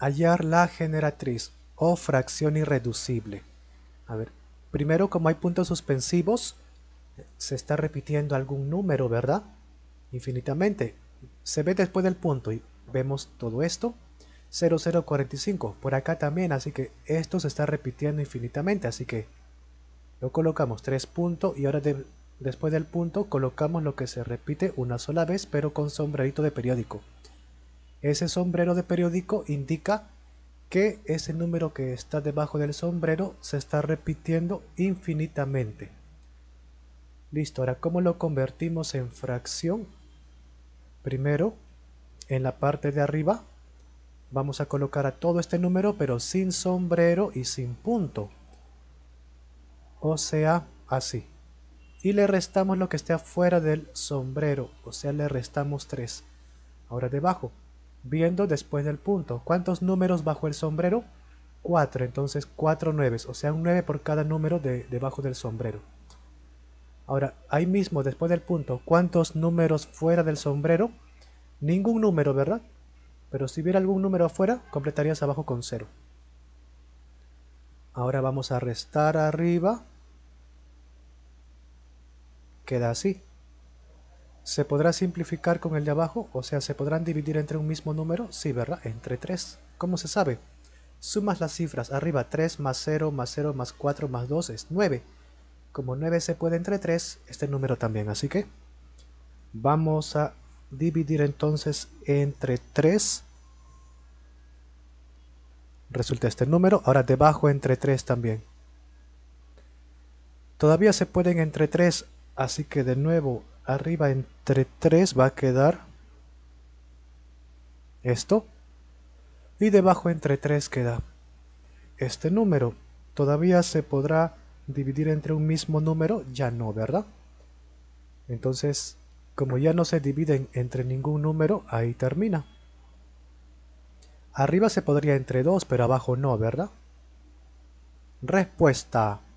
hallar la generatriz o fracción irreducible. A ver, primero como hay puntos suspensivos, se está repitiendo algún número, ¿verdad? Infinitamente. Se ve después del punto y vemos todo esto. 0045, por acá también, así que esto se está repitiendo infinitamente, así que lo colocamos 3 puntos y ahora después del punto colocamos lo que se repite una sola vez pero con sombrerito de periódico. Ese sombrero de periódico indica que ese número que está debajo del sombrero se está repitiendo infinitamente. Listo, ahora ¿cómo lo convertimos en fracción? Primero, en la parte de arriba, vamos a colocar a todo este número pero sin sombrero y sin punto. O sea, así. Y le restamos lo que esté afuera del sombrero, o sea, le restamos 3. Ahora debajo, viendo después del punto. ¿Cuántos números bajo el sombrero? 4, entonces 4 nueves, o sea un 9 por cada número de, debajo del sombrero. Ahora, ahí mismo, después del punto, ¿cuántos números fuera del sombrero? Ningún número, ¿verdad? Pero si hubiera algún número afuera, completarías abajo con 0. Ahora vamos a restar arriba. Queda así se podrá simplificar con el de abajo, o sea, se podrán dividir entre un mismo número, sí, ¿verdad? Entre 3. ¿Cómo se sabe? Sumas las cifras, arriba 3 más 0 más 0 más 4 más 2 es 9. Como 9 se puede entre 3, este número también, así que vamos a dividir entonces entre 3. Resulta este número, ahora debajo entre 3 también. Todavía se pueden entre 3, así que de nuevo arriba entre 3 va a quedar esto y debajo entre 3 queda este número. Todavía se podrá dividir entre un mismo número, ya no, ¿verdad? Entonces, como ya no se dividen entre ningún número, ahí termina. Arriba se podría entre 2, pero abajo no, ¿verdad? Respuesta.